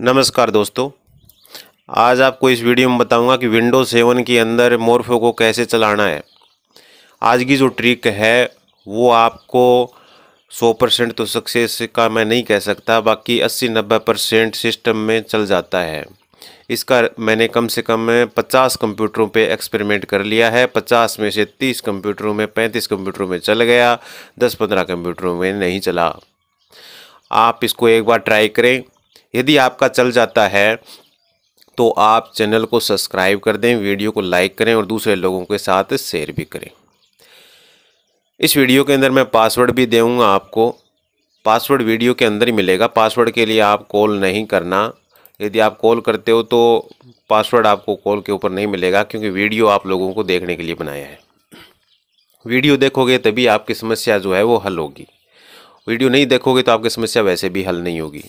नमस्कार दोस्तों आज आपको इस वीडियो में बताऊंगा कि विंडो सेवन के अंदर मोर्फो को कैसे चलाना है आज की जो ट्रिक है वो आपको सौ परसेंट तो सक्सेस का मैं नहीं कह सकता बाकी अस्सी नब्बे परसेंट सिस्टम में चल जाता है इसका मैंने कम से कम पचास कंप्यूटरों पे एक्सपेरिमेंट कर लिया है पचास में से तीस कंप्यूटरों में पैंतीस कंप्यूटरों में चल गया दस पंद्रह कंप्यूटरों में नहीं चला आप इसको एक बार ट्राई करें यदि आपका चल जाता है तो आप चैनल को सब्सक्राइब कर दें वीडियो को लाइक करें और दूसरे लोगों के साथ शेयर भी करें इस वीडियो के अंदर मैं पासवर्ड भी दूँगा आपको पासवर्ड वीडियो के अंदर ही मिलेगा पासवर्ड के लिए आप कॉल नहीं करना यदि आप कॉल करते हो तो पासवर्ड आपको कॉल के ऊपर नहीं मिलेगा क्योंकि वीडियो आप लोगों को देखने के लिए बनाया है वीडियो देखोगे तभी आपकी समस्या जो है वो हल होगी वीडियो नहीं देखोगे तो आपकी समस्या वैसे भी हल नहीं होगी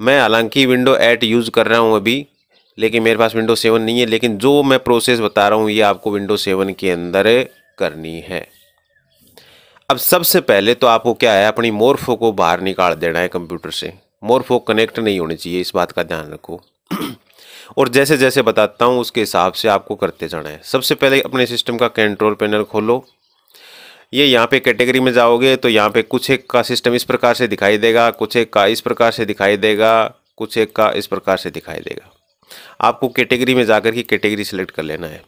मैं हालांकि विंडो एट यूज़ कर रहा हूँ अभी लेकिन मेरे पास विंडो सेवन नहीं है लेकिन जो मैं प्रोसेस बता रहा हूँ ये आपको विंडो सेवन के अंदर करनी है अब सबसे पहले तो आपको क्या है अपनी मोरफो को बाहर निकाल देना है कंप्यूटर से मोरफो कनेक्ट नहीं होने चाहिए इस बात का ध्यान रखो और जैसे जैसे बताता हूँ उसके हिसाब से आपको करते जाना है सबसे पहले अपने सिस्टम का कंट्रोल पैनल खोलो ये यहाँ पे कैटेगरी में जाओगे तो यहाँ पे कुछ एक का सिस्टम इस प्रकार से दिखाई देगा कुछ एक का इस प्रकार से दिखाई देगा कुछ एक का इस प्रकार से दिखाई देगा आपको कैटेगरी में जाकर के कैटेगरी सेलेक्ट कर लेना है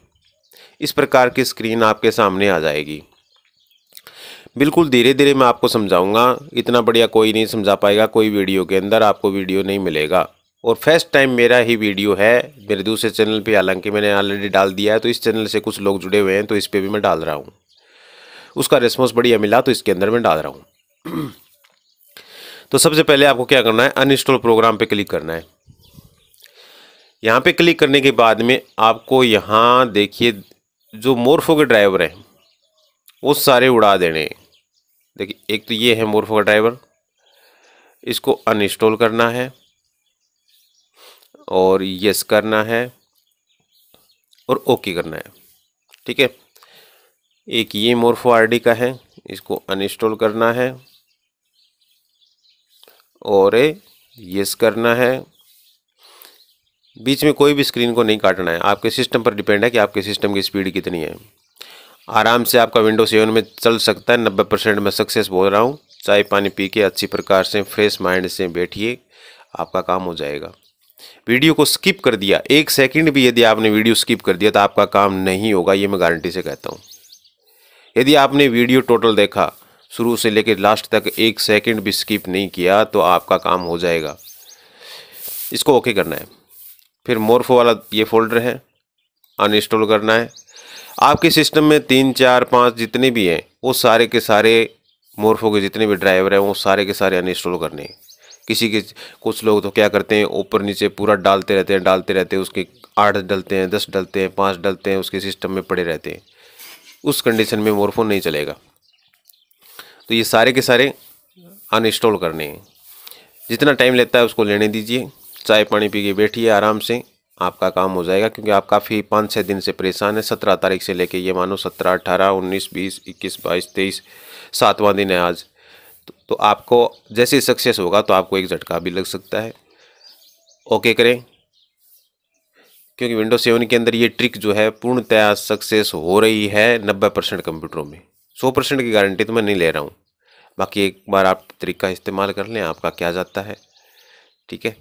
इस प्रकार की स्क्रीन आपके सामने आ जाएगी बिल्कुल धीरे धीरे मैं आपको समझाऊंगा इतना बढ़िया कोई नहीं समझा पाएगा कोई वीडियो के अंदर आपको वीडियो नहीं मिलेगा और फर्स्ट टाइम मेरा ही वीडियो है मेरे दूसरे चैनल पे हालांकि मैंने ऑलरेडी डाल दिया है तो इस चैनल से कुछ लोग जुड़े हुए हैं तो इस पर भी मैं डाल रहा हूँ उसका रिस्पॉन्स बढ़िया मिला तो इसके अंदर मैं डाल रहा हूँ तो सबसे पहले आपको क्या करना है अनइंस्टॉल प्रोग्राम पे क्लिक करना है यहाँ पे क्लिक करने के बाद में आपको यहाँ देखिए जो मोरफो के ड्राइवर हैं वो सारे उड़ा देने देखिए एक तो ये है मोरफो का ड्राइवर इसको अनइंस्टॉल करना है और यस करना है और ओके करना है ठीक है एक ये मोर्फो आरडी का है इसको अनइंस्टॉल करना है और यस करना है बीच में कोई भी स्क्रीन को नहीं काटना है आपके सिस्टम पर डिपेंड है कि आपके सिस्टम की स्पीड कितनी है आराम से आपका विंडो सेवन में चल सकता है नब्बे परसेंट मैं सक्सेस बोल रहा हूँ चाय पानी पी के अच्छी प्रकार से फ्रेश माइंड से बैठिए आपका काम हो जाएगा वीडियो को स्किप कर दिया एक सेकंड भी यदि आपने वीडियो स्किप कर दिया तो आपका काम नहीं होगा ये मैं गारंटी से कहता हूँ यदि आपने वीडियो टोटल देखा शुरू से लेकर लास्ट तक एक सेकंड भी स्किप नहीं किया तो आपका काम हो जाएगा इसको ओके करना है फिर मोर्फो वाला ये फोल्डर है अनइंस्टॉल करना है आपके सिस्टम में तीन चार पाँच जितने भी हैं वो सारे के सारे मोर्फो के जितने भी ड्राइवर हैं वो सारे के सारे अनइंस्टॉल करने हैं किसी के कुछ लोग तो क्या करते हैं ऊपर नीचे पूरा डालते रहते हैं डालते रहते हैं उसके आठ डलते हैं दस डलते हैं पाँच डलते हैं उसके सिस्टम में पड़े रहते हैं उस कंडीशन में मोरफोन नहीं चलेगा तो ये सारे के सारे अनइंस्टॉल करने हैं जितना टाइम लेता है उसको लेने दीजिए चाय पानी पी के बैठिए आराम से आपका काम हो जाएगा क्योंकि आप काफ़ी पाँच छः दिन से परेशान हैं सत्रह तारीख से लेके ये मानो सत्रह अट्ठारह उन्नीस बीस इक्कीस बाईस तेईस सातवां दिन है आज तो, तो आपको जैसे सक्सेस होगा तो आपको एक झटका भी लग सकता है ओके करें क्योंकि विंडो सेवन के अंदर ये ट्रिक जो है पूर्णतया सक्सेस हो रही है नब्बे परसेंट कंप्यूटरों में सौ परसेंट की गारंटी तो मैं नहीं ले रहा हूँ बाकी एक बार आप तरीका इस्तेमाल कर लें आपका क्या जाता है ठीक है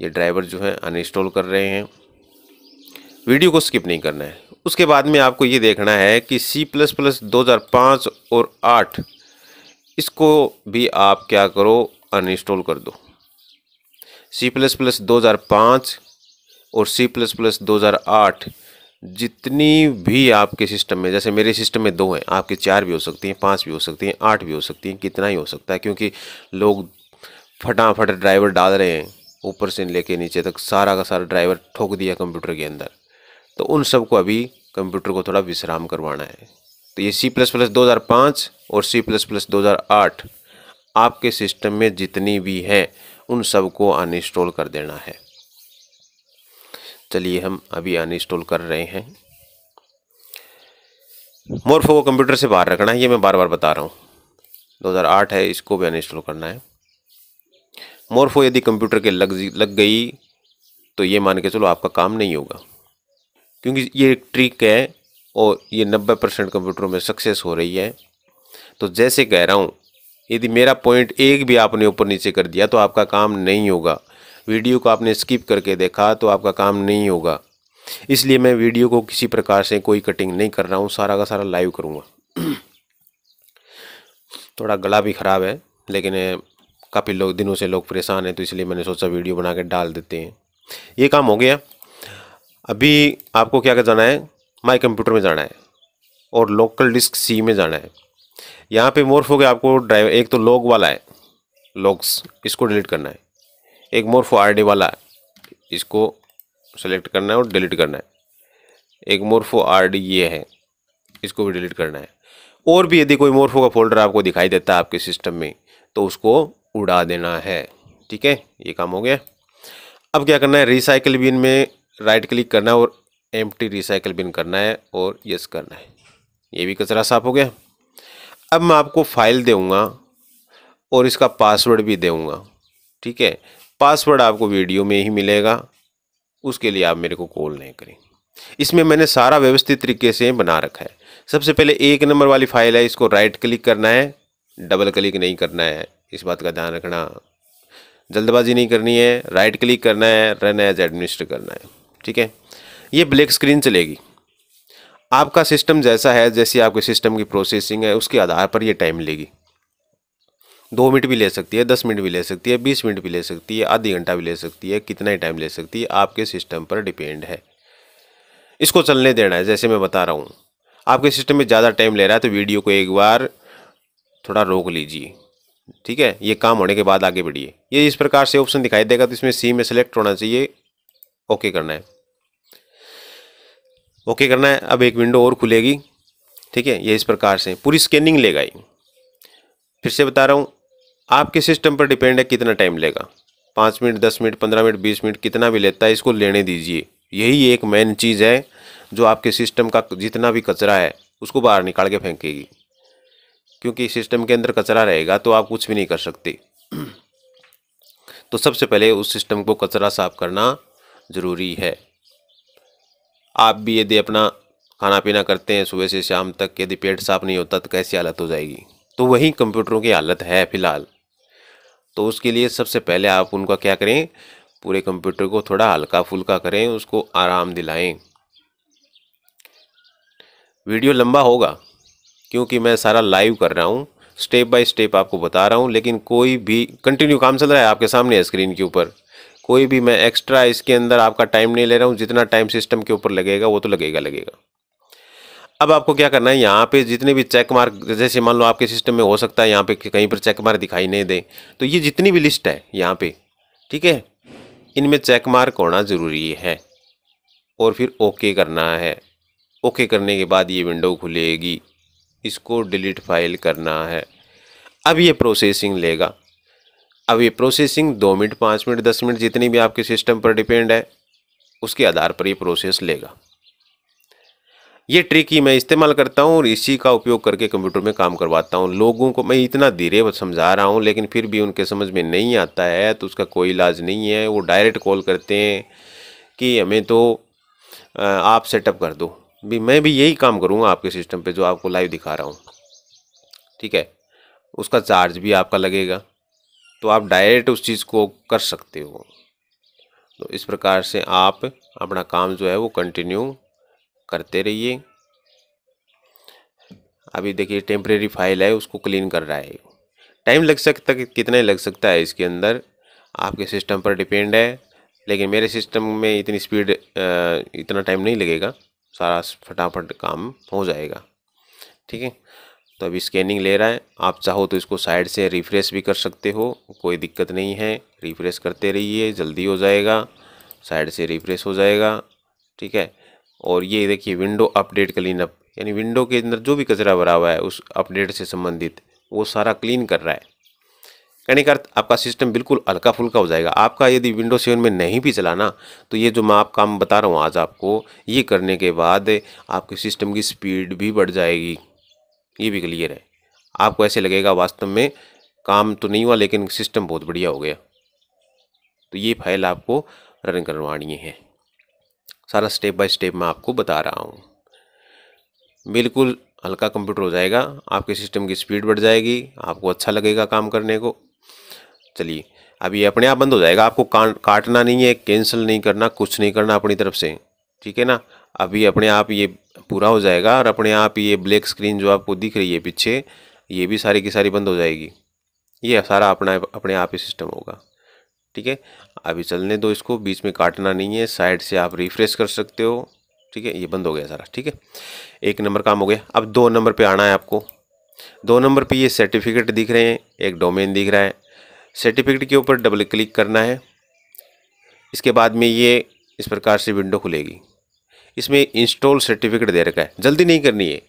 ये ड्राइवर जो है अनइंस्टॉल कर रहे हैं वीडियो को स्किप नहीं करना है उसके बाद में आपको ये देखना है कि सी प्लस प्लस दो हज़ार पाँच और आठ इसको भी आप क्या करो अनइंस्टॉल कर दो सी प्लस प्लस दो हज़ार पाँच और सी प्लस प्लस दो हज़ार आठ जितनी भी आपके सिस्टम में जैसे मेरे सिस्टम में दो हैं आपके चार भी हो सकती हैं पाँच भी हो सकती हैं आठ भी हो सकती हैं कितना ही हो सकता है क्योंकि लोग फटाफट ड्राइवर डाल रहे हैं ऊपर से लेके नीचे तक सारा का सारा ड्राइवर ठोक दिया कंप्यूटर के अंदर तो उन सबको अभी कंप्यूटर को थोड़ा विश्राम करवाना है तो ये सी प्लस प्लस दो हज़ार पाँच और सी प्लस प्लस दो हज़ार आठ आपके सिस्टम में जितनी भी हैं उन सबको अनइंस्टॉल कर देना है चलिए हम अभी अनइंस्टॉल कर रहे हैं मोरफो को कंप्यूटर से बाहर रखना है ये मैं बार बार बता रहा हूँ 2008 है इसको भी अनइंस्टॉल करना है मोरफो यदि कंप्यूटर के लग लग गई तो ये मान के चलो आपका काम नहीं होगा क्योंकि ये एक ट्रिक है और ये 90 परसेंट कंप्यूटरों में सक्सेस हो रही है तो जैसे कह रहा हूँ यदि मेरा पॉइंट एक भी आपने ऊपर नीचे कर दिया तो आपका काम नहीं होगा वीडियो को आपने स्किप करके देखा तो आपका काम नहीं होगा इसलिए मैं वीडियो को किसी प्रकार से कोई कटिंग नहीं कर रहा हूँ सारा का सारा लाइव करूँगा थोड़ा गला भी ख़राब है लेकिन काफ़ी लोग दिनों से लोग परेशान हैं तो इसलिए मैंने सोचा वीडियो बना के डाल देते हैं ये काम हो गया अभी आपको क्या क्या जाना है माई कंप्यूटर में जाना है और लोकल डिस्क सी में जाना है यहाँ पे मोर्फ हो गया आपको ड्राइवर एक तो लॉग वाला है लॉग्स इसको डिलीट करना है एक मोर्फो आर वाला इसको सेलेक्ट करना है और डिलीट करना है एक मोर्फो आर ये है इसको भी डिलीट करना है और भी यदि कोई मोर्फो का फोल्डर आपको दिखाई देता है आपके सिस्टम में तो उसको उड़ा देना है ठीक है ये काम हो गया अब क्या करना है रिसाइकिल बिन में राइट क्लिक करना है और एम रिसाइकिल बिन करना है और यस करना है ये भी कचरा साफ हो गया अब मैं आपको फाइल दूँगा और इसका पासवर्ड भी दूँगा ठीक है पासवर्ड आपको वीडियो में ही मिलेगा उसके लिए आप मेरे को कॉल नहीं करें इसमें मैंने सारा व्यवस्थित तरीके से बना रखा है सबसे पहले एक नंबर वाली फाइल है इसको राइट क्लिक करना है डबल क्लिक नहीं करना है इस बात का ध्यान रखना जल्दबाजी नहीं करनी है राइट क्लिक करना है रन एज एडमिनिस्टर करना है ठीक है ये ब्लैक स्क्रीन चलेगी आपका सिस्टम जैसा है जैसी आपके सिस्टम की प्रोसेसिंग है उसके आधार पर ये टाइम लेगी दो मिनट भी ले सकती है दस मिनट भी ले सकती है बीस मिनट भी ले सकती है आधी घंटा भी ले सकती है कितना ही टाइम ले सकती है आपके सिस्टम पर डिपेंड है इसको चलने देना है जैसे मैं बता रहा हूँ आपके सिस्टम में ज़्यादा टाइम ले रहा है तो वीडियो को एक बार थोड़ा रोक लीजिए ठीक है ये काम होने के बाद आगे बढ़िए ये इस प्रकार से ऑप्शन दिखाई देगा तो इसमें सी में सेलेक्ट होना चाहिए ओके करना है ओके करना है अब एक विंडो और खुलेगी ठीक है ये इस प्रकार से पूरी स्कैनिंग लेगा ये फिर से बता रहा हूँ आपके सिस्टम पर डिपेंड है कितना टाइम लेगा पाँच मिनट दस मिनट पंद्रह मिनट बीस मिनट कितना भी लेता है इसको लेने दीजिए यही एक मेन चीज़ है जो आपके सिस्टम का जितना भी कचरा है उसको बाहर निकाल के फेंकेगी क्योंकि सिस्टम के अंदर कचरा रहेगा तो आप कुछ भी नहीं कर सकते तो सबसे पहले उस सिस्टम को कचरा साफ करना ज़रूरी है आप भी यदि अपना खाना पीना करते हैं सुबह से शाम तक यदि पेट साफ नहीं होता तो कैसी हालत हो जाएगी तो वही कंप्यूटरों की हालत है फ़िलहाल तो उसके लिए सबसे पहले आप उनका क्या करें पूरे कंप्यूटर को थोड़ा हल्का फुल्का करें उसको आराम दिलाएं वीडियो लंबा होगा क्योंकि मैं सारा लाइव कर रहा हूँ स्टेप बाय स्टेप आपको बता रहा हूँ लेकिन कोई भी कंटिन्यू काम चल रहा है आपके सामने है स्क्रीन के ऊपर कोई भी मैं एक्स्ट्रा इसके अंदर आपका टाइम नहीं ले रहा हूँ जितना टाइम सिस्टम के ऊपर लगेगा वो तो लगेगा लगेगा अब आपको क्या करना है यहाँ पे जितने भी चेक मार्क जैसे मान लो आपके सिस्टम में हो सकता है यहाँ पे कहीं पर चेक मार्क दिखाई नहीं दें तो ये जितनी भी लिस्ट है यहाँ पे ठीक है इनमें चेक मार्क होना ज़रूरी है और फिर ओके करना है ओके करने के बाद ये विंडो खुलेगी इसको डिलीट फाइल करना है अब ये प्रोसेसिंग लेगा अब ये प्रोसेसिंग दो मिनट पाँच मिनट दस मिनट जितनी भी आपके सिस्टम पर डिपेंड है उसके आधार पर ये प्रोसेस लेगा ये ट्रिक ही मैं इस्तेमाल करता हूँ और इसी का उपयोग करके कंप्यूटर में काम करवाता हूँ लोगों को मैं इतना धीरे समझा रहा हूँ लेकिन फिर भी उनके समझ में नहीं आता है तो उसका कोई इलाज नहीं है वो डायरेक्ट कॉल करते हैं कि हमें तो आप सेटअप कर दो भी मैं भी यही काम करूँगा आपके सिस्टम पर जो आपको लाइव दिखा रहा हूँ ठीक है उसका चार्ज भी आपका लगेगा तो आप डायरेक्ट उस चीज़ को कर सकते हो तो इस प्रकार से आप अपना काम जो है वो कंटिन्यू करते रहिए अभी देखिए टेम्प्रेरी फाइल है उसको क्लीन कर रहा है टाइम लग सकता कितना लग सकता है इसके अंदर आपके सिस्टम पर डिपेंड है लेकिन मेरे सिस्टम में इतनी स्पीड इतना टाइम नहीं लगेगा सारा फटाफट काम हो जाएगा ठीक है तो अभी स्कैनिंग ले रहा है आप चाहो तो इसको साइड से रिफ़्रेश भी कर सकते हो कोई दिक्कत नहीं है रिफ़्रेश करते रहिए जल्दी हो जाएगा साइड से रिफ़्रेश हो जाएगा ठीक है और ये देखिए विंडो अपडेट क्लीन अप यानी विंडो के अंदर जो भी कचरा भरा हुआ है उस अपडेट से संबंधित वो सारा क्लीन कर रहा है कहने का अर्थ आपका सिस्टम बिल्कुल हल्का फुल्का हो जाएगा आपका यदि विंडो सेवन में नहीं भी चलाना तो ये जो मैं आप काम बता रहा हूँ आज आपको ये करने के बाद आपके सिस्टम की स्पीड भी बढ़ जाएगी ये भी क्लियर है आपको ऐसे लगेगा वास्तव में काम तो नहीं हुआ लेकिन सिस्टम बहुत बढ़िया हो गया तो ये फाइल आपको रन करवानी है सारा स्टेप बाय स्टेप मैं आपको बता रहा हूँ बिल्कुल हल्का कंप्यूटर हो जाएगा आपके सिस्टम की स्पीड बढ़ जाएगी आपको अच्छा लगेगा काम करने को चलिए अभी अपने आप बंद हो जाएगा आपको काटना नहीं है कैंसिल नहीं करना कुछ नहीं करना अपनी तरफ से ठीक है ना अभी अपने आप ये पूरा हो जाएगा और अपने आप ये ब्लैक स्क्रीन जो आपको दिख रही है पीछे ये भी सारी की सारी बंद हो जाएगी ये सारा अपना अपने आप ही सिस्टम होगा ठीक है अभी चलने दो इसको बीच में काटना नहीं है साइड से आप रिफ्रेश कर सकते हो ठीक है ये बंद हो गया सारा ठीक है एक नंबर काम हो गया अब दो नंबर पे आना है आपको दो नंबर पे ये सर्टिफिकेट दिख रहे हैं एक डोमेन दिख रहा है सर्टिफिकेट के ऊपर डबल क्लिक करना है इसके बाद में ये इस प्रकार से विंडो खुलेगी इसमें इंस्टॉल सर्टिफिकेट दे रखा है जल्दी नहीं करनी है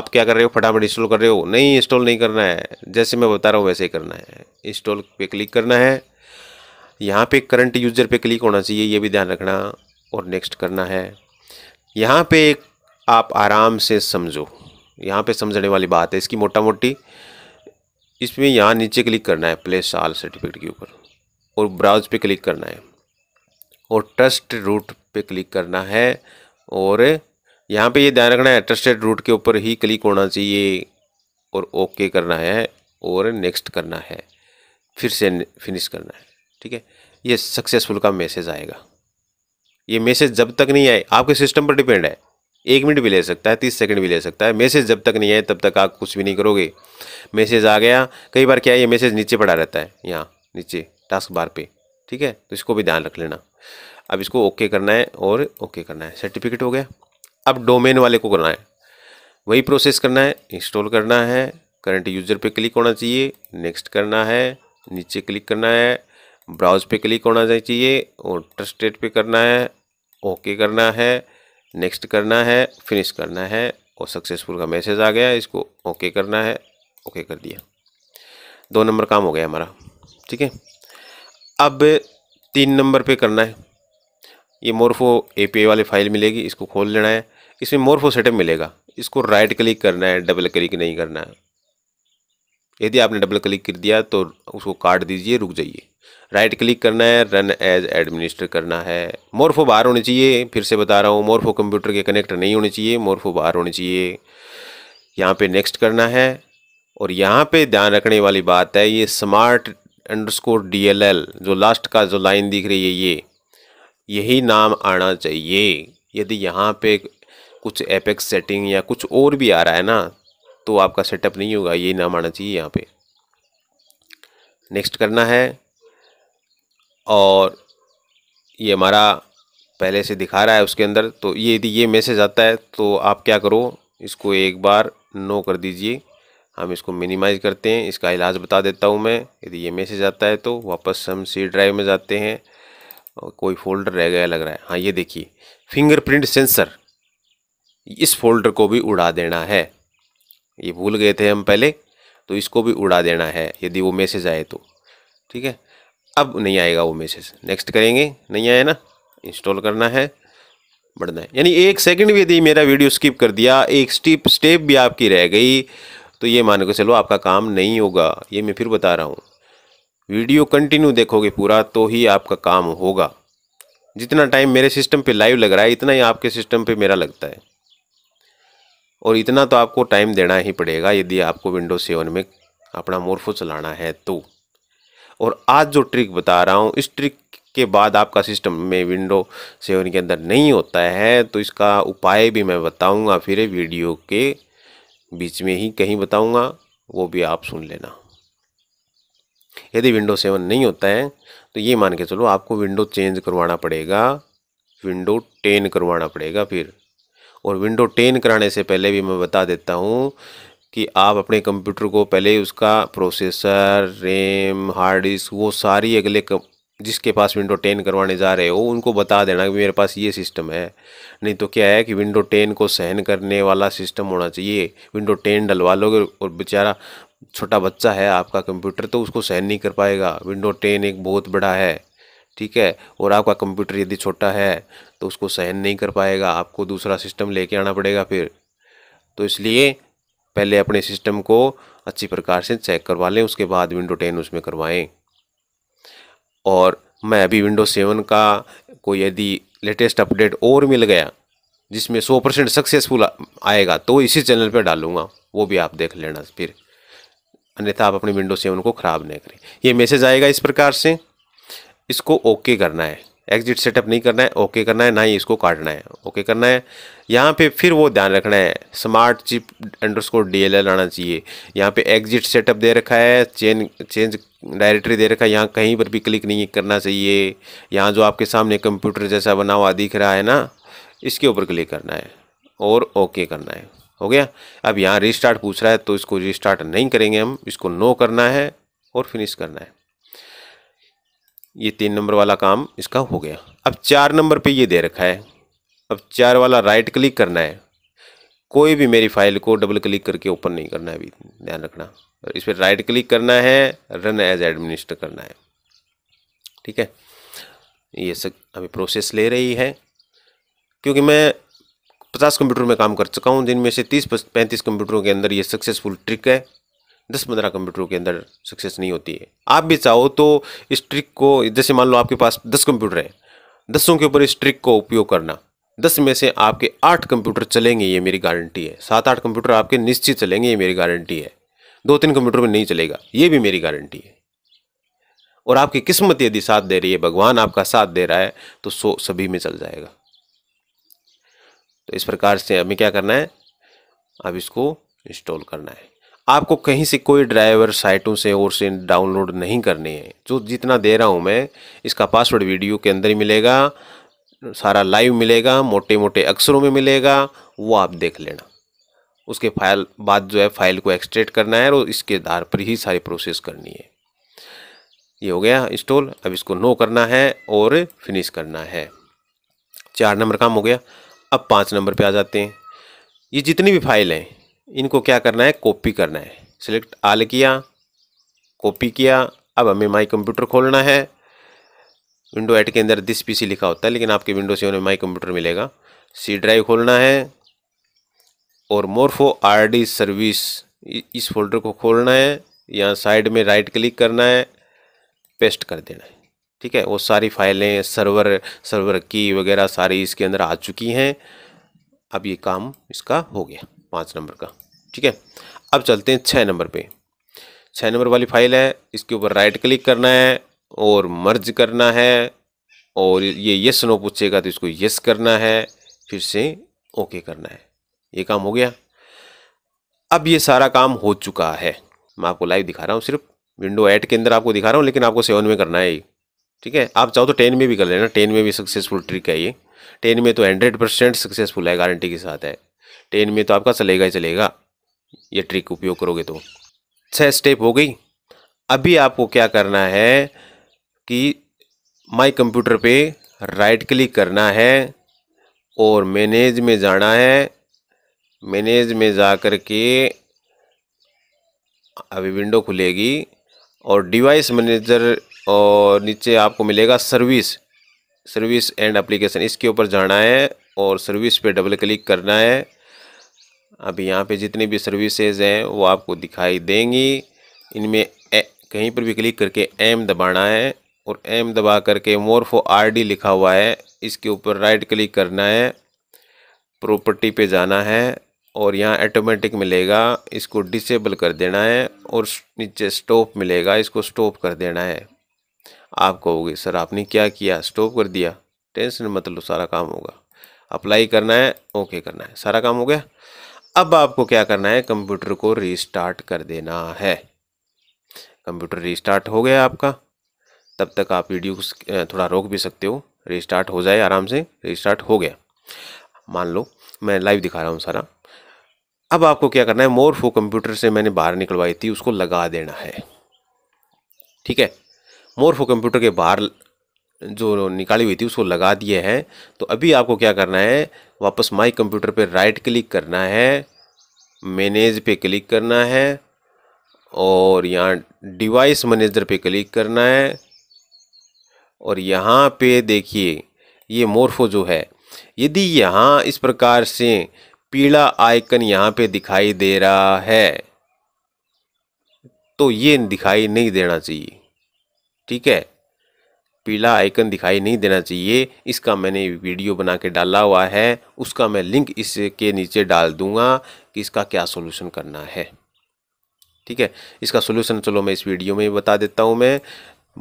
आप क्या कर रहे हो फटाफट इंस्टॉल कर रहे हो नहीं इंस्टॉल नहीं करना है जैसे मैं बता रहा हूँ वैसे ही करना है इंस्टॉल पे क्लिक करना है यहाँ पे करंट यूजर पे क्लिक होना चाहिए ये भी ध्यान रखना और नेक्स्ट करना है यहाँ पे एक आप आराम से समझो यहाँ पे समझने वाली बात है इसकी मोटा मोटी इसमें यहाँ नीचे क्लिक करना है प्लेस आल सर्टिफिकेट के ऊपर और ब्राउज पे क्लिक करना है और ट्रस्ट रूट पे क्लिक करना है और यहाँ पे ये ध्यान रखना है ट्रस्टेड रूट के ऊपर ही क्लिक होना चाहिए और ओके करना है और नेक्स्ट करना है फिर से फिनिश करना है ठीक है ये सक्सेसफुल का मैसेज आएगा ये मैसेज जब तक नहीं आए आपके सिस्टम पर डिपेंड है एक मिनट भी ले सकता है तीस सेकंड भी ले सकता है मैसेज जब तक नहीं आए तब तक आप कुछ भी नहीं करोगे मैसेज आ गया कई बार क्या है ये मैसेज नीचे पड़ा रहता है यहाँ नीचे टास्क बार पे ठीक है तो इसको भी ध्यान रख लेना अब इसको ओके करना है और ओके करना है सर्टिफिकेट हो गया अब डोमेन वाले को करना है वही प्रोसेस करना है इंस्टॉल करना है करंट यूजर पर क्लिक होना चाहिए नेक्स्ट करना है नीचे क्लिक करना है ब्राउज पे क्लिक होना चाहिए और ट्रस्टेड पे करना है ओके करना है नेक्स्ट करना है फिनिश करना है और सक्सेसफुल का मैसेज आ गया इसको ओके करना है ओके कर दिया दो नंबर काम हो गया हमारा ठीक है अब तीन नंबर पे करना है ये मोरफो ए वाली फाइल मिलेगी इसको खोल लेना है इसमें मोरफो सेटअप मिलेगा इसको राइट क्लिक करना है डबल क्लिक नहीं करना है यदि आपने डबल क्लिक कर दिया तो उसको काट दीजिए रुक जाइए राइट क्लिक करना है रन एज एडमिनिस्टर करना है मोरफो बाहर होने चाहिए फिर से बता रहा हूँ मोरफो कंप्यूटर के कनेक्ट नहीं होने चाहिए मोरफो बाहर होने चाहिए यहाँ पे नेक्स्ट करना है और यहाँ पे ध्यान रखने वाली बात है ये स्मार्ट अंडरस्कोर डी जो लास्ट का जो लाइन दिख रही है ये यही नाम आना चाहिए यदि यहाँ पे कुछ एपेक्स सेटिंग या कुछ और भी आ रहा है ना तो आपका सेटअप नहीं होगा यही नाम आना चाहिए यहाँ पे नेक्स्ट करना है और ये हमारा पहले से दिखा रहा है उसके अंदर तो ये यदि ये मैसेज आता है तो आप क्या करो इसको एक बार नो कर दीजिए हम इसको मिनिमाइज़ करते हैं इसका इलाज बता देता हूँ मैं यदि ये मैसेज आता है तो वापस हम सी ड्राइव में जाते हैं और कोई फोल्डर रह गया लग रहा है हाँ ये देखिए फिंगरप्रिंट सेंसर इस फोल्डर को भी उड़ा देना है ये भूल गए थे हम पहले तो इसको भी उड़ा देना है यदि वो मैसेज आए तो ठीक है अब नहीं आएगा वो मैसेज नेक्स्ट करेंगे नहीं आया ना इंस्टॉल करना है बढ़ना है यानी एक सेकंड भी यदि मेरा वीडियो स्किप कर दिया एक स्टेप स्टेप भी आपकी रह गई तो ये मान के चलो आपका काम नहीं होगा ये मैं फिर बता रहा हूँ वीडियो कंटिन्यू देखोगे पूरा तो ही आपका काम होगा जितना टाइम मेरे सिस्टम पर लाइव लग रहा है इतना ही आपके सिस्टम पर मेरा लगता है और इतना तो आपको टाइम देना ही पड़ेगा यदि आपको विंडो सेवन में अपना मोरफो चलाना है तो और आज जो ट्रिक बता रहा हूँ इस ट्रिक के बाद आपका सिस्टम में विंडो सेवन के अंदर नहीं होता है तो इसका उपाय भी मैं बताऊँगा फिर वीडियो के बीच में ही कहीं बताऊँगा वो भी आप सुन लेना यदि विंडो सेवन नहीं होता है तो ये मान के चलो आपको विंडो चेंज करवाना पड़ेगा विंडो टेन करवाना पड़ेगा फिर और विंडो टेन कराने से पहले भी मैं बता देता हूँ कि आप अपने कंप्यूटर को पहले उसका प्रोसेसर रैम हार्ड डिस्क वो सारी अगले कम, जिसके पास विंडो टेन करवाने जा रहे हो उनको बता देना कि मेरे पास ये सिस्टम है नहीं तो क्या है कि विंडो टेन को सहन करने वाला सिस्टम होना चाहिए विंडो टेन डलवा लोगे और बेचारा छोटा बच्चा है आपका कंप्यूटर तो उसको सहन नहीं कर पाएगा विंडो टेन एक बहुत बड़ा है ठीक है और आपका कंप्यूटर यदि छोटा है तो उसको सहन नहीं कर पाएगा आपको दूसरा सिस्टम लेके आना पड़ेगा फिर तो इसलिए पहले अपने सिस्टम को अच्छी प्रकार से चेक करवा लें उसके बाद विंडो टेन उसमें करवाएं और मैं अभी विंडो सेवन का कोई यदि लेटेस्ट अपडेट और मिल गया जिसमें सौ परसेंट सक्सेसफुल आएगा तो इसी चैनल पर डालूंगा वो भी आप देख लेना फिर अन्यथा आप अपने विंडो सेवन को ख़राब नहीं करें ये मैसेज आएगा इस प्रकार से इसको ओके करना है एग्जिट सेटअप नहीं करना है ओके करना है ना ही इसको काटना है ओके करना है यहाँ पे फिर वो ध्यान रखना है smart chip underscore L आना चाहिए यहाँ पे एग्जिट सेटअप दे रखा है चेन चेंज डायरेक्टरी दे रखा है यहाँ कहीं पर भी क्लिक नहीं करना चाहिए यहाँ जो आपके सामने कंप्यूटर जैसा बना हुआ दिख रहा है ना इसके ऊपर क्लिक करना है और ओके करना है हो गया अब यहाँ रिस्टार्ट पूछ रहा है तो इसको रिस्टार्ट नहीं करेंगे हम इसको नो करना है और फिनिश करना है ये तीन नंबर वाला काम इसका हो गया अब चार नंबर पे ये दे रखा है अब चार वाला राइट क्लिक करना है कोई भी मेरी फाइल को डबल क्लिक करके ओपन नहीं करना है अभी ध्यान रखना इस पर राइट क्लिक करना है रन एज एडमिनिस्टर करना है ठीक है ये सब अभी प्रोसेस ले रही है क्योंकि मैं पचास कंप्यूटर में काम कर चुका हूँ जिनमें से तीस पैंतीस कंप्यूटरों के अंदर ये सक्सेसफुल ट्रिक है दस पंद्रह कंप्यूटरों के अंदर सक्सेस नहीं होती है आप भी चाहो तो इस ट्रिक को जैसे मान लो आपके पास दस कंप्यूटर हैं दसों के ऊपर इस ट्रिक को उपयोग करना दस में से आपके आठ कंप्यूटर चलेंगे ये मेरी गारंटी है सात आठ कंप्यूटर आपके निश्चित चलेंगे ये मेरी गारंटी है दो तीन कंप्यूटर में नहीं चलेगा ये भी मेरी गारंटी है और आपकी किस्मत यदि साथ दे रही है भगवान आपका साथ दे रहा है तो सो सभी में चल जाएगा तो इस प्रकार से हमें क्या करना है अब इसको इंस्टॉल करना है आपको कहीं से कोई ड्राइवर साइटों से और से डाउनलोड नहीं करने हैं जो जितना दे रहा हूँ मैं इसका पासवर्ड वीडियो के अंदर ही मिलेगा सारा लाइव मिलेगा मोटे मोटे अक्षरों में मिलेगा वो आप देख लेना उसके फाइल बाद जो है फाइल को एक्सट्रेट करना है और इसके आधार पर ही सारी प्रोसेस करनी है ये हो गया इंस्टॉल अब इसको नो करना है और फिनिश करना है चार नंबर काम हो गया अब पाँच नंबर पे आ जाते हैं ये जितनी भी फाइल हैं इनको क्या करना है कॉपी करना है सिलेक्ट आल किया कॉपी किया अब हमें माई कंप्यूटर खोलना है विंडो एट के अंदर दिस पीसी लिखा होता है लेकिन आपके विंडो से उन्हें माई कंप्यूटर मिलेगा सी ड्राइव खोलना है और मोरफो आरडी सर्विस इस फोल्डर को खोलना है या साइड में राइट क्लिक करना है पेस्ट कर देना है ठीक है वो सारी फाइलें सर्वर सर्वर की वगैरह सारी इसके अंदर आ चुकी हैं अब ये काम इसका हो गया पाँच नंबर का ठीक है अब चलते हैं छः नंबर पे छः नंबर वाली फाइल है इसके ऊपर राइट क्लिक करना है और मर्ज करना है और ये यस नो पूछेगा तो इसको यस करना है फिर से ओके करना है ये काम हो गया अब ये सारा काम हो चुका है मैं आपको लाइव दिखा रहा हूँ सिर्फ विंडो एट के अंदर आपको दिखा रहा हूँ लेकिन आपको सेवन में करना है ठीक है आप चाहो तो टेन में भी कर लेना टेन में भी सक्सेसफुल ट्रिक है ये टेन में तो हंड्रेड परसेंट सक्सेसफुल है गारंटी के साथ है टेन में तो आपका चलेगा ही चलेगा ये ट्रिक उपयोग करोगे तो छः स्टेप हो गई अभी आपको क्या करना है कि माय कंप्यूटर पे राइट क्लिक करना है और मैनेज में जाना है मैनेज में जा कर के अभी विंडो खुलेगी और डिवाइस मैनेजर और नीचे आपको मिलेगा सर्विस सर्विस एंड एप्लीकेशन इसके ऊपर जाना है और सर्विस पे डबल क्लिक करना है अभी यहाँ पे जितनी भी सर्विसेज हैं वो आपको दिखाई देंगी इनमें कहीं पर भी क्लिक करके एम दबाना है और एम दबा करके मोरफो आर डी लिखा हुआ है इसके ऊपर राइट क्लिक करना है प्रॉपर्टी पे जाना है और यहाँ ऑटोमेटिक मिलेगा इसको डिसेबल कर देना है और नीचे स्टॉप मिलेगा इसको स्टॉप कर देना है आप कहोगे सर आपने क्या किया स्टॉप कर दिया टेंशन मतलब सारा काम होगा अप्लाई करना है ओके करना है सारा काम हो गया अब आपको क्या करना है कंप्यूटर को रीस्टार्ट कर देना है कंप्यूटर रीस्टार्ट हो गया आपका तब तक आप वीडियो थोड़ा रोक भी सकते हो रीस्टार्ट हो जाए आराम से रीस्टार्ट हो गया मान लो मैं लाइव दिखा रहा हूँ सारा अब आपको क्या करना है मोर फो कंप्यूटर से मैंने बाहर निकलवाई थी उसको लगा देना है ठीक है मोर फो कंप्यूटर के बाहर जो निकाली हुई थी उसको लगा दिए हैं तो अभी आपको क्या करना है वापस माई कंप्यूटर पे राइट क्लिक करना है मैनेज पे क्लिक करना है और यहाँ डिवाइस मैनेजर पे क्लिक करना है और यहाँ पे देखिए ये मोरफो जो है यदि यहाँ इस प्रकार से पीला आइकन यहाँ पे दिखाई दे रहा है तो ये दिखाई नहीं देना चाहिए ठीक है पीला आइकन दिखाई नहीं देना चाहिए इसका मैंने वीडियो बना के डाला हुआ है उसका मैं लिंक इसके नीचे डाल दूंगा कि इसका क्या सोल्यूशन करना है ठीक है इसका सोल्यूशन चलो मैं इस वीडियो में बता देता हूँ मैं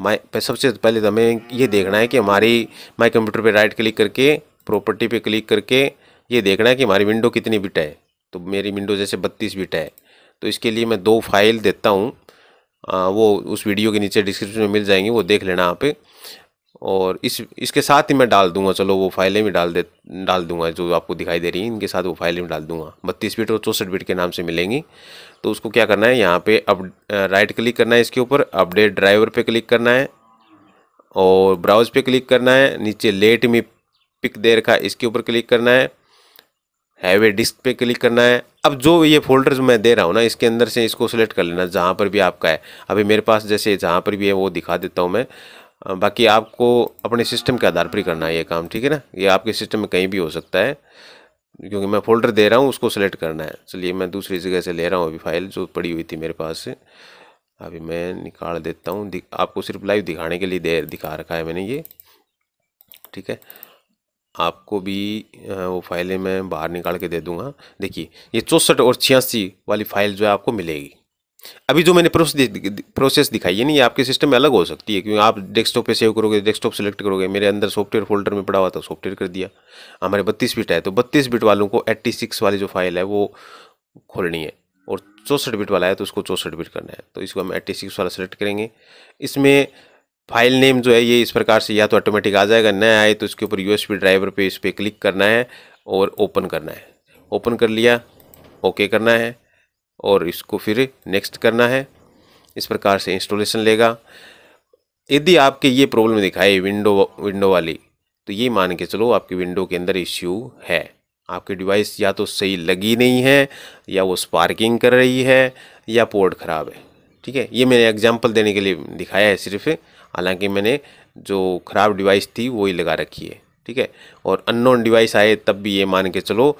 माई सबसे पहले तो हमें ये देखना है कि हमारी माई कंप्यूटर पे राइट क्लिक करके प्रॉपर्टी पे क्लिक करके ये देखना है कि हमारी विंडो कितनी बिट है तो मेरी विंडो जैसे बत्तीस बिट है तो इसके लिए मैं दो फाइल देता हूँ वो उस वीडियो के नीचे डिस्क्रिप्शन में मिल जाएंगी वो देख लेना यहाँ और इस इसके साथ ही मैं डाल दूंगा चलो वो फाइलें भी डाल दे डाल दूंगा जो आपको दिखाई दे रही है इनके साथ वो फाइलें भी डाल दूंगा बत्तीस बिट और चौंसठ बिट के नाम से मिलेंगी तो उसको क्या करना है यहाँ पे अप राइट क्लिक करना है इसके ऊपर अपडेट ड्राइवर पे क्लिक करना है और ब्राउज पे क्लिक करना है नीचे लेट मी पिक दे रखा है इसके ऊपर क्लिक करना है हैवे डिस्क पे क्लिक करना है अब जो ये फोल्डर्स मैं दे रहा हूँ ना इसके अंदर से इसको सेलेक्ट कर लेना जहाँ पर भी आपका है अभी मेरे पास जैसे जहाँ पर भी है वो दिखा देता हूँ मैं बाकी आपको अपने सिस्टम के आधार पर ही करना है ये काम ठीक है ना ये आपके सिस्टम में कहीं भी हो सकता है क्योंकि मैं फोल्डर दे रहा हूँ उसको सेलेक्ट करना है चलिए मैं दूसरी जगह से ले रहा हूँ अभी फाइल जो पड़ी हुई थी मेरे पास अभी मैं निकाल देता हूँ आपको सिर्फ लाइव दिखाने के लिए दे दिखा रखा है मैंने ये ठीक है आपको भी वो फाइलें मैं बाहर निकाल के दे दूंगा देखिए ये चौंसठ और छियासी वाली फाइल जो है आपको मिलेगी अभी जो मैंने प्रोसेस प्रोसेस दिखाई है ना ये आपके सिस्टम में अलग हो सकती है क्योंकि आप डेस्कटॉप पे सेव करोगे डेस्कटॉप सेलेक्ट करोगे मेरे अंदर सॉफ्टवेयर फोल्डर में पड़ा हुआ था सॉफ्टवेयर कर दिया हमारे बत्तीस बिट है तो बत्तीस बिट वालों को एट्टी सिक्स वाली जो फाइल है वो खोलनी है और चौंसठ बिट वाला है तो उसको चौंसठ बिट करना है तो इसको हम एट्टी सिक्स वाला सेलेक्ट करेंगे इसमें फाइल नेम जो है ये इस प्रकार से या तो ऑटोमेटिक आ जाएगा नया आए तो इसके ऊपर यूएसबी ड्राइवर पे इस पर क्लिक करना है और ओपन करना है ओपन कर लिया ओके करना है और इसको फिर नेक्स्ट करना है इस प्रकार से इंस्टॉलेशन लेगा यदि आपके ये प्रॉब्लम दिखाई विंडो विंडो वाली तो ये मान के चलो आपकी विंडो के अंदर इश्यू है आपकी डिवाइस या तो सही लगी नहीं है या वो स्पार्किंग कर रही है या पोर्ट ख़राब है ठीक है ये मैंने एग्जाम्पल देने के लिए दिखाया है सिर्फ़ हालांकि मैंने जो ख़राब डिवाइस थी वो ही लगा रखी है ठीक है और अननोन डिवाइस आए तब भी ये मान के चलो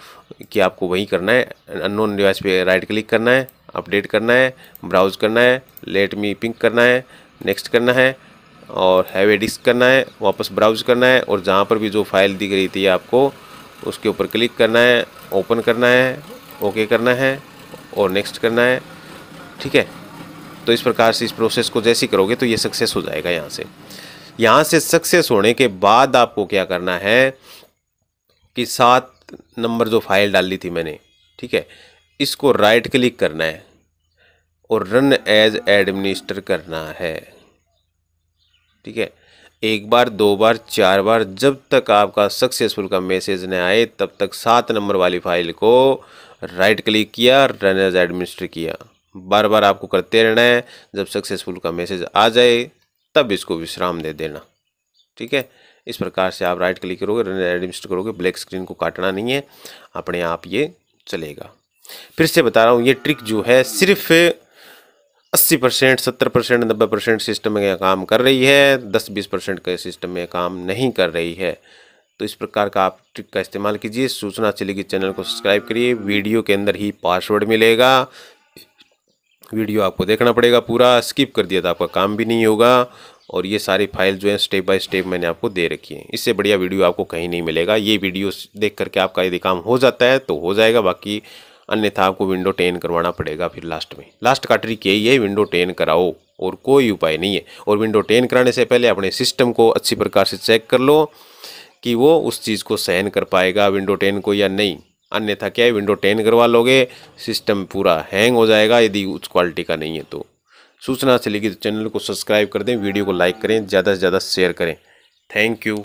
कि आपको वही करना है अननोन डिवाइस पे राइट क्लिक करना है अपडेट करना है ब्राउज करना है लेट मी पिंक करना है नेक्स्ट करना है और हैव ए डिस्क करना है वापस ब्राउज करना है और जहाँ पर भी जो फाइल दी गई थी आपको उसके ऊपर क्लिक करना है ओपन करना है ओके करना है और नेक्स्ट करना है ठीक है तो इस प्रकार से इस प्रोसेस को जैसे करोगे तो ये सक्सेस हो जाएगा यहाँ से यहाँ से सक्सेस होने के बाद आपको क्या करना है कि सात नंबर जो फाइल डाल ली थी मैंने ठीक है इसको राइट क्लिक करना है और रन एज एडमिनिस्टर करना है ठीक है एक बार दो बार चार बार जब तक आपका सक्सेसफुल का मैसेज न आए तब तक सात नंबर वाली फाइल को राइट क्लिक किया रन एज एडमिनिस्टर किया बार बार आपको करते रहना है जब सक्सेसफुल का मैसेज आ जाए तब इसको विश्राम दे देना ठीक है इस प्रकार से आप राइट क्लिक करोगे एडमिस्ट करोगे ब्लैक स्क्रीन को काटना नहीं है अपने आप ये चलेगा फिर से बता रहा हूँ ये ट्रिक जो है सिर्फ अस्सी परसेंट सत्तर परसेंट नब्बे परसेंट सिस्टम में काम कर रही है दस बीस परसेंट के सिस्टम में काम नहीं कर रही है तो इस प्रकार का आप ट्रिक का इस्तेमाल कीजिए सूचना चलेगी चैनल को सब्सक्राइब करिए वीडियो के अंदर ही पासवर्ड मिलेगा वीडियो आपको देखना पड़ेगा पूरा स्किप कर दिया था आपका काम भी नहीं होगा और ये सारी फाइल जो है स्टेप बाय स्टेप मैंने आपको दे रखी है इससे बढ़िया वीडियो आपको कहीं नहीं मिलेगा ये वीडियो देख करके आपका यदि काम हो जाता है तो हो जाएगा बाकी अन्यथा आपको विंडो टेन करवाना पड़ेगा फिर लास्ट में लास्ट का ट्रिक यही है विंडो टेन कराओ और कोई उपाय नहीं है और विंडो टेन कराने से पहले अपने सिस्टम को अच्छी प्रकार से चेक कर लो कि वो उस चीज़ को सहन कर पाएगा विंडो टेन को या नहीं अन्यथा क्या है विंडो टेन करवा लोगे सिस्टम पूरा हैंग हो जाएगा यदि उच्च क्वालिटी का नहीं है तो सूचना से लेकर चैनल को सब्सक्राइब कर दें वीडियो को लाइक करें ज़्यादा से ज़्यादा शेयर करें थैंक यू